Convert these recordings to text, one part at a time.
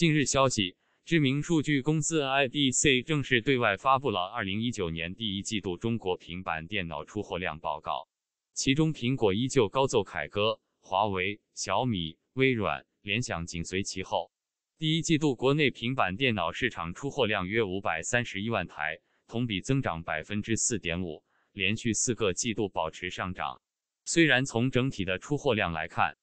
近日消息，知名数据公司 IDC 正式对外发布了二零一九年第一季度中国平板电脑出货量报告。其中，苹果依旧高奏凯歌，华为、小米、微软、联想紧随其后。第一季度国内平板电脑市场出货量约五百三十一万台，同比增长百分之四点五，连续四个季度保持上涨。虽然从整体的出货量来看，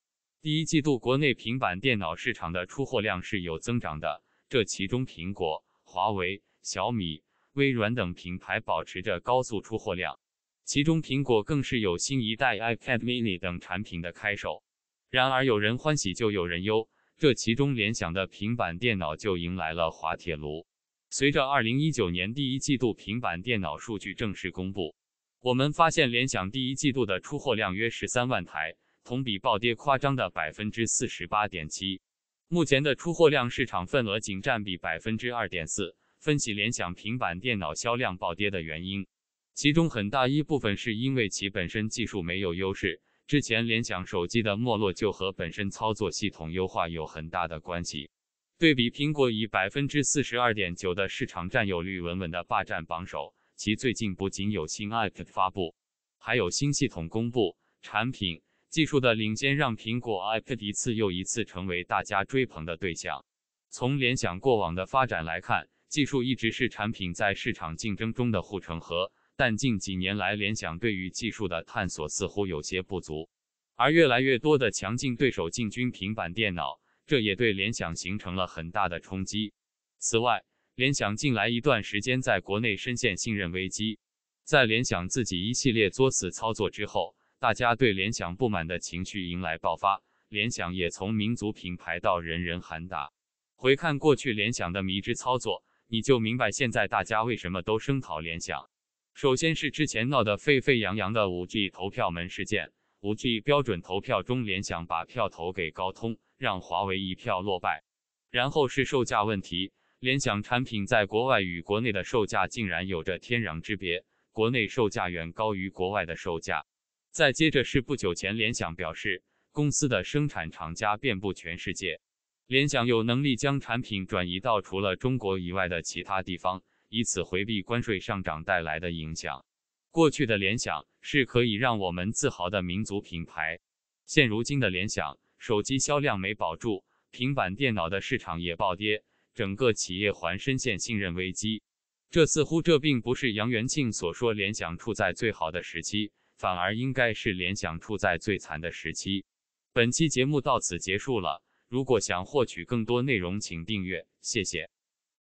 第一季度国内平板电脑市场的出货量是有增长的，这其中苹果、华为、小米、微软等品牌保持着高速出货量，其中苹果更是有新一代 iPad Mini 等产品的开售。然而，有人欢喜就有人忧，这其中联想的平板电脑就迎来了滑铁卢。随着二零一九年第一季度平板电脑数据正式公布，我们发现联想第一季度的出货量约十三万台。同比暴跌夸张的百分之四十八点七，目前的出货量市场份额仅占比百分之二点四。分析联想平板电脑销量暴跌的原因，其中很大一部分是因为其本身技术没有优势。之前联想手机的没落就和本身操作系统优化有很大的关系。对比苹果以百分之四十二点九的市场占有率稳稳的霸占榜首，其最近不仅有新 App 发布，还有新系统公布产品。技术的领先让苹果 iPad 一次又一次成为大家追捧的对象。从联想过往的发展来看，技术一直是产品在市场竞争中的护城河，但近几年来，联想对于技术的探索似乎有些不足。而越来越多的强劲对手进军平板电脑，这也对联想形成了很大的冲击。此外，联想近来一段时间在国内深陷信任危机，在联想自己一系列作死操作之后。大家对联想不满的情绪迎来爆发，联想也从民族品牌到人人喊打。回看过去联想的迷之操作，你就明白现在大家为什么都声讨联想。首先是之前闹得沸沸扬扬的 5G 投票门事件，5G 标准投票中，联想把票投给高通，让华为一票落败。然后是售价问题，联想产品在国外与国内的售价竟然有着天壤之别，国内售价远高于国外的售价。再接着是不久前，联想表示，公司的生产厂家遍布全世界，联想有能力将产品转移到除了中国以外的其他地方，以此回避关税上涨带来的影响。过去的联想是可以让我们自豪的民族品牌，现如今的联想，手机销量没保住，平板电脑的市场也暴跌，整个企业还深陷信任危机。这似乎这并不是杨元庆所说联想处在最好的时期。反而应该是联想处在最惨的时期。本期节目到此结束了。如果想获取更多内容，请订阅，谢谢。